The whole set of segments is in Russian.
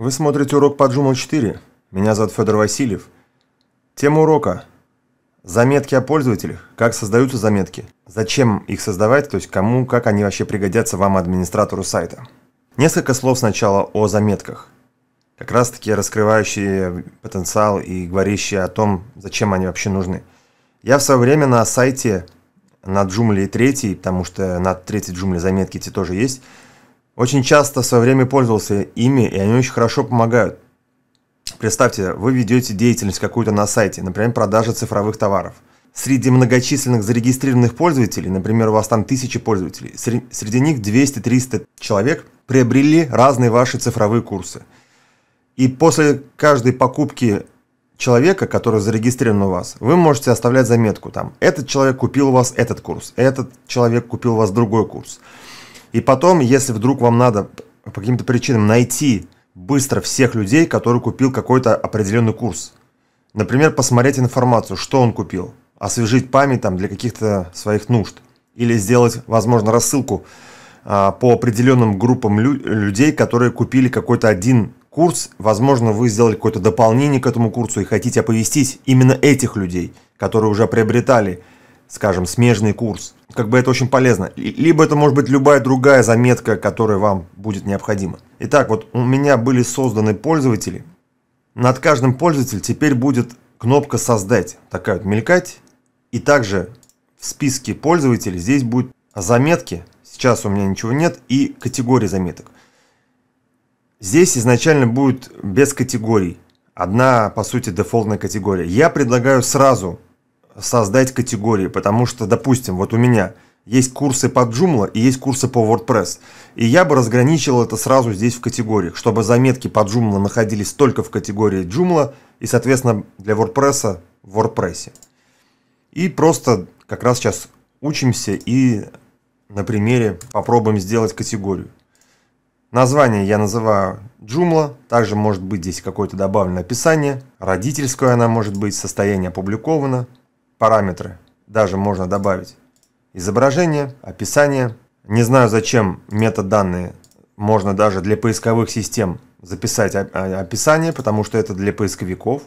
Вы смотрите урок по Джуму 4. Меня зовут Федор Васильев. Тема урока. Заметки о пользователях. Как создаются заметки. Зачем их создавать, то есть кому, как они вообще пригодятся вам, администратору сайта. Несколько слов сначала о заметках. Как раз таки раскрывающие потенциал и говорящие о том, зачем они вообще нужны. Я в свое время на сайте на Джумле 3, потому что на 3 Джумле заметки эти тоже есть, очень часто в свое время пользовался ими, и они очень хорошо помогают. Представьте, вы ведете деятельность какую-то на сайте, например, продажа цифровых товаров. Среди многочисленных зарегистрированных пользователей, например, у вас там тысячи пользователей, среди них 200-300 человек приобрели разные ваши цифровые курсы. И после каждой покупки человека, который зарегистрирован у вас, вы можете оставлять заметку там, этот человек купил у вас этот курс, этот человек купил у вас другой курс. И потом, если вдруг вам надо по каким-то причинам найти быстро всех людей, которые купил какой-то определенный курс. Например, посмотреть информацию, что он купил, освежить память там для каких-то своих нужд. Или сделать, возможно, рассылку а, по определенным группам лю- людей, которые купили какой-то один курс. Возможно, вы сделали какое-то дополнение к этому курсу и хотите оповестить именно этих людей, которые уже приобретали скажем, смежный курс. Как бы это очень полезно. Либо это может быть любая другая заметка, которая вам будет необходима. Итак, вот у меня были созданы пользователи. Над каждым пользователем теперь будет кнопка «Создать», такая вот мелькать. И также в списке пользователей здесь будет заметки. Сейчас у меня ничего нет. И категории заметок. Здесь изначально будет без категорий. Одна, по сути, дефолтная категория. Я предлагаю сразу создать категории, потому что, допустим, вот у меня есть курсы по Joomla и есть курсы по WordPress. И я бы разграничил это сразу здесь в категориях, чтобы заметки по Joomla находились только в категории Joomla и, соответственно, для WordPress в WordPress. И просто как раз сейчас учимся и на примере попробуем сделать категорию. Название я называю Joomla, также может быть здесь какое-то добавленное описание, родительское она может быть, состояние опубликовано – параметры даже можно добавить. Изображение, описание. Не знаю, зачем метаданные можно даже для поисковых систем записать описание, потому что это для поисковиков.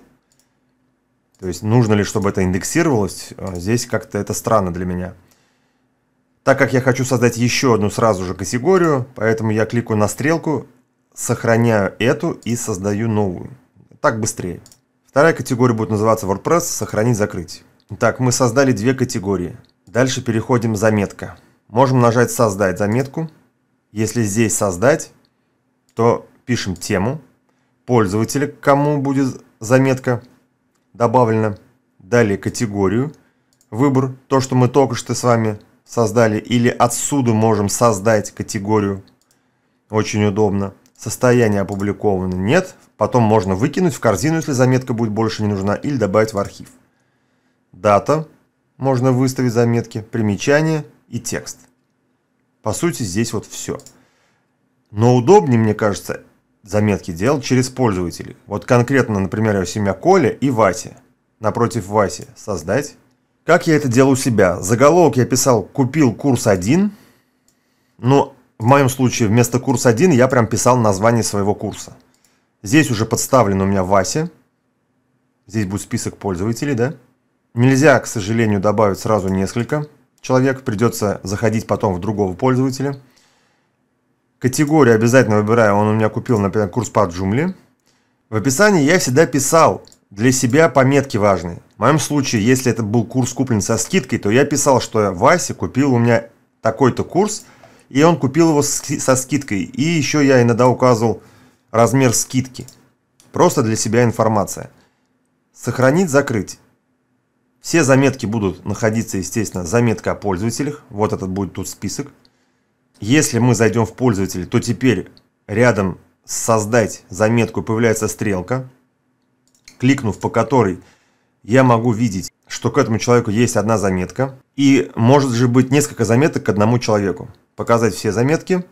То есть нужно ли, чтобы это индексировалось, э, здесь как-то это странно для меня. Так как я хочу создать еще одну сразу же категорию, поэтому я кликаю на стрелку, сохраняю эту и создаю новую. Так быстрее. Вторая категория будет называться WordPress «Сохранить, закрыть». Так, мы создали две категории. Дальше переходим «Заметка». Можем нажать «Создать заметку». Если здесь «Создать», то пишем тему, пользователя, кому будет заметка добавлена, далее категорию, выбор, то, что мы только что с вами создали, или отсюда можем создать категорию, очень удобно. Состояние опубликовано нет, потом можно выкинуть в корзину, если заметка будет больше не нужна, или добавить в архив дата, можно выставить заметки, примечание и текст. По сути, здесь вот все. Но удобнее, мне кажется, заметки делать через пользователей. Вот конкретно, например, у семья Коля и Вася. Напротив Васи создать. Как я это делаю у себя? Заголовок я писал «Купил курс 1». Но в моем случае вместо курс 1 я прям писал название своего курса. Здесь уже подставлен у меня Вася. Здесь будет список пользователей, да? Нельзя, к сожалению, добавить сразу несколько человек, придется заходить потом в другого пользователя. Категорию обязательно выбираю, он у меня купил, например, курс по джумли. В описании я всегда писал для себя пометки важные. В моем случае, если это был курс куплен со скидкой, то я писал, что Вася купил у меня такой-то курс, и он купил его со скидкой. И еще я иногда указывал размер скидки. Просто для себя информация. Сохранить, закрыть. Все заметки будут находиться, естественно, заметка о пользователях. Вот этот будет тут список. Если мы зайдем в пользователи, то теперь рядом с «Создать заметку» появляется стрелка, кликнув по которой я могу видеть, что к этому человеку есть одна заметка. И может же быть несколько заметок к одному человеку. Показать все заметки,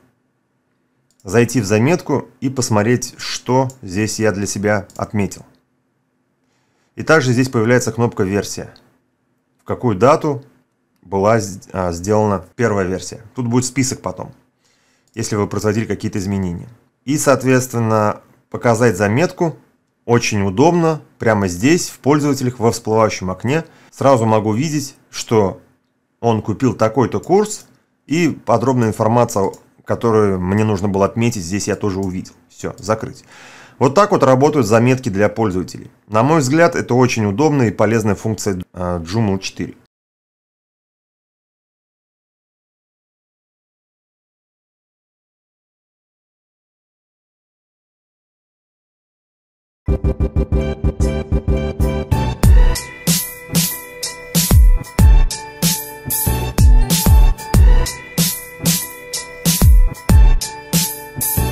зайти в заметку и посмотреть, что здесь я для себя отметил. И также здесь появляется кнопка «Версия», в какую дату была а, сделана первая версия. Тут будет список потом, если вы производили какие-то изменения. И, соответственно, показать заметку очень удобно, прямо здесь, в пользователях, во всплывающем окне. Сразу могу видеть, что он купил такой-то курс, и подробная информация которую мне нужно было отметить, здесь я тоже увидел. Все, закрыть. Вот так вот работают заметки для пользователей. На мой взгляд, это очень удобная и полезная функция э, Joomla 4. Thanks.